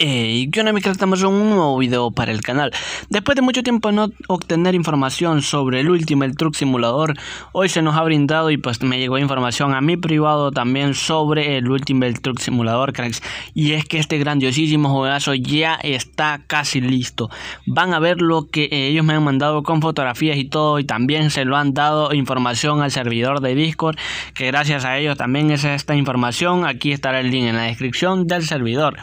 Eh, y yo onda mi Estamos en un nuevo video para el canal. Después de mucho tiempo no obtener información sobre el último, el Truck Simulador, hoy se nos ha brindado y pues me llegó información a mi privado también sobre el último, el Truck Simulador, cracks. Y es que este grandiosísimo juegazo ya está casi listo. Van a ver lo que eh, ellos me han mandado con fotografías y todo y también se lo han dado información al servidor de Discord, que gracias a ellos también es esta información. Aquí estará el link en la descripción del servidor.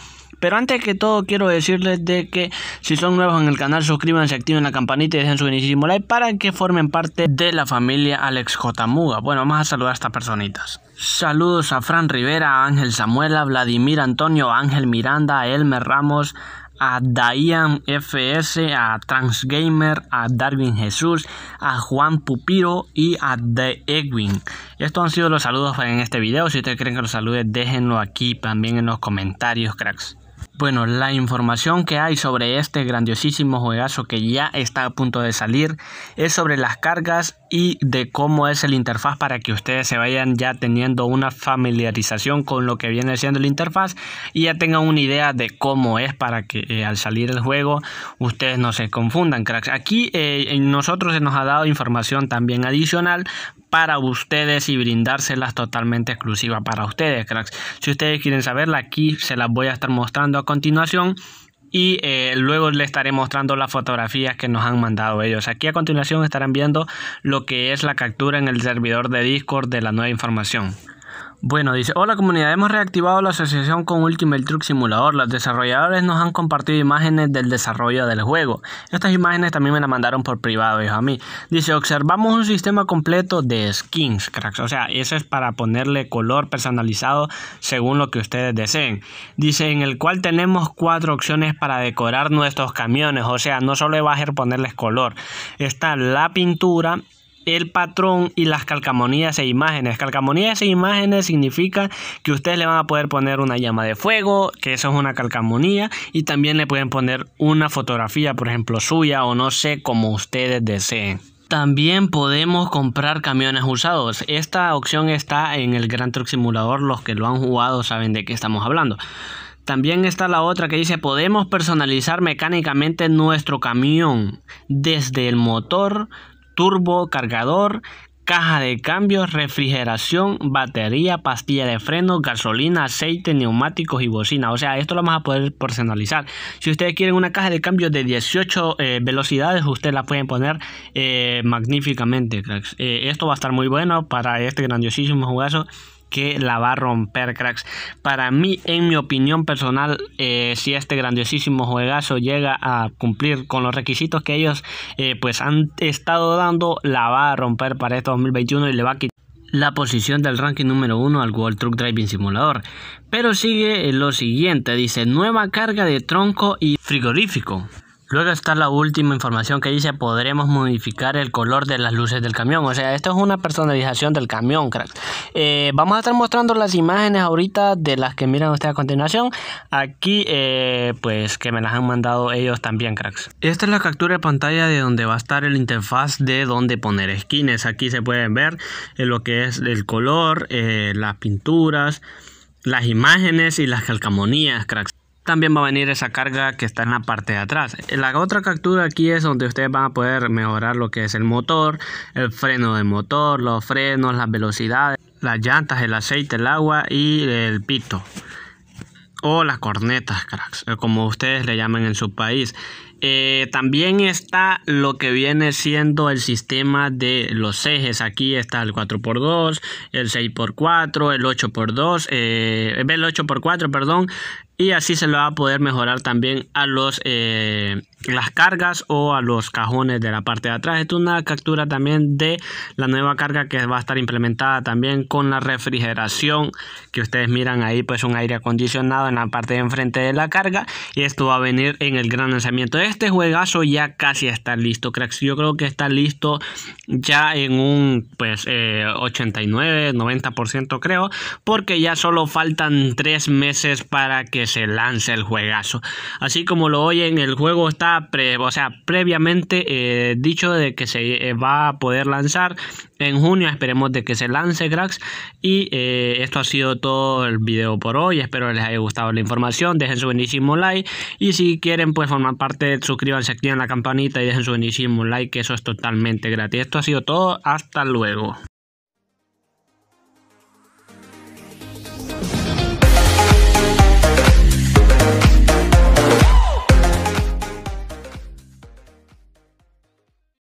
Pero antes que todo quiero decirles de que si son nuevos en el canal, suscríbanse, activen la campanita y dejen su buenísimo like para que formen parte de la familia Alex J. Muga. Bueno, vamos a saludar a estas personitas. Saludos a Fran Rivera, a Ángel Samuela, Vladimir Antonio, a Ángel Miranda, a Elmer Ramos, a Dayan FS, a Transgamer, a Darwin Jesús, a Juan Pupiro y a The Edwin. Estos han sido los saludos en este video. Si ustedes quieren que los salude, déjenlo aquí también en los comentarios, cracks. Bueno, la información que hay sobre este grandiosísimo juegazo que ya está a punto de salir es sobre las cargas y de cómo es el interfaz para que ustedes se vayan ya teniendo una familiarización con lo que viene siendo el interfaz y ya tengan una idea de cómo es para que eh, al salir el juego ustedes no se confundan, cracks. Aquí eh, en nosotros se nos ha dado información también adicional para ustedes y brindárselas totalmente exclusiva para ustedes, cracks. Si ustedes quieren saberla, aquí se las voy a estar mostrando a continuación. Y eh, luego les estaré mostrando las fotografías que nos han mandado ellos. Aquí a continuación estarán viendo lo que es la captura en el servidor de Discord de la nueva información. Bueno, dice, hola comunidad, hemos reactivado la asociación con Ultimate Truck Simulador. Los desarrolladores nos han compartido imágenes del desarrollo del juego. Estas imágenes también me las mandaron por privado, dijo a mí. Dice, observamos un sistema completo de skins, cracks. O sea, eso es para ponerle color personalizado según lo que ustedes deseen. Dice, en el cual tenemos cuatro opciones para decorar nuestros camiones. O sea, no solo va a ser ponerles color. Está la pintura, el patrón y las calcamonías e imágenes. Calcamonías e imágenes significa que ustedes le van a poder poner una llama de fuego, que eso es una calcamonía, y también le pueden poner una fotografía, por ejemplo, suya o no sé, como ustedes deseen. También podemos comprar camiones usados. Esta opción está en el Gran Truck Simulador. Los que lo han jugado saben de qué estamos hablando. También está la otra que dice podemos personalizar mecánicamente nuestro camión desde el motor, turbo, cargador, caja de cambios, refrigeración, batería, pastilla de freno, gasolina, aceite, neumáticos y bocina. O sea, esto lo vamos a poder personalizar. Si ustedes quieren una caja de cambios de 18 eh, velocidades, ustedes la pueden poner eh, magníficamente, eh, esto va a estar muy bueno para este grandiosísimo jugazo que la va a romper, cracks. Para mí, en mi opinión personal, eh, si este grandiosísimo juegazo llega a cumplir con los requisitos que ellos eh, pues han estado dando, la va a romper para este 2021 y le va a quitar la posición del ranking número 1 al World Truck Driving Simulator. Pero sigue eh, lo siguiente, dice nueva carga de tronco y frigorífico. Luego está la última información que dice podremos modificar el color de las luces del camión. O sea, esto es una personalización del camión, cracks eh, vamos a estar mostrando las imágenes ahorita de las que miran ustedes a continuación. Aquí, eh, pues que me las han mandado ellos también, cracks. Esta es la captura de pantalla de donde va a estar el interfaz de donde poner skins. Aquí se pueden ver eh, lo que es el color, las pinturas, las imágenes y las calcamonías, cracks también va a venir esa carga que está en la parte de atrás. La otra captura aquí es donde ustedes van a poder mejorar lo que es el motor, el freno de motor, los frenos, las velocidades, las llantas, el aceite, el agua y el pito. O las cornetas, cracks, eh, como ustedes le llaman en su país. Eh, también está lo que viene siendo el sistema de los ejes. Aquí está el 4x2, el 6x4, el 8x2, el 8x4, perdón, y así se lo va a poder mejorar también a los eh, las cargas o a los cajones de la parte de atrás. Esto es una captura también de la nueva carga que va a estar implementada también con la refrigeración que ustedes miran ahí pues un aire acondicionado en la parte de enfrente de la carga y esto va a venir en el gran lanzamiento. Este juegazo ya casi está listo cracks. Yo creo que está listo ya en un pues 89 eh, 90% creo porque ya solo faltan 3 meses para que se lance el juegazo. Así como lo oyen el juego está o sea, previamente eh, dicho de que se eh, va a poder lanzar en junio. Esperemos de que se lance, cracks. Y eh, esto ha sido todo el video por hoy. Espero les haya gustado la información. Dejen su buenísimo like. Y si quieren, pues formar parte, suscríbanse, activen la campanita y dejen su buenísimo like, que eso es totalmente gratis. Esto ha sido todo. Hasta luego.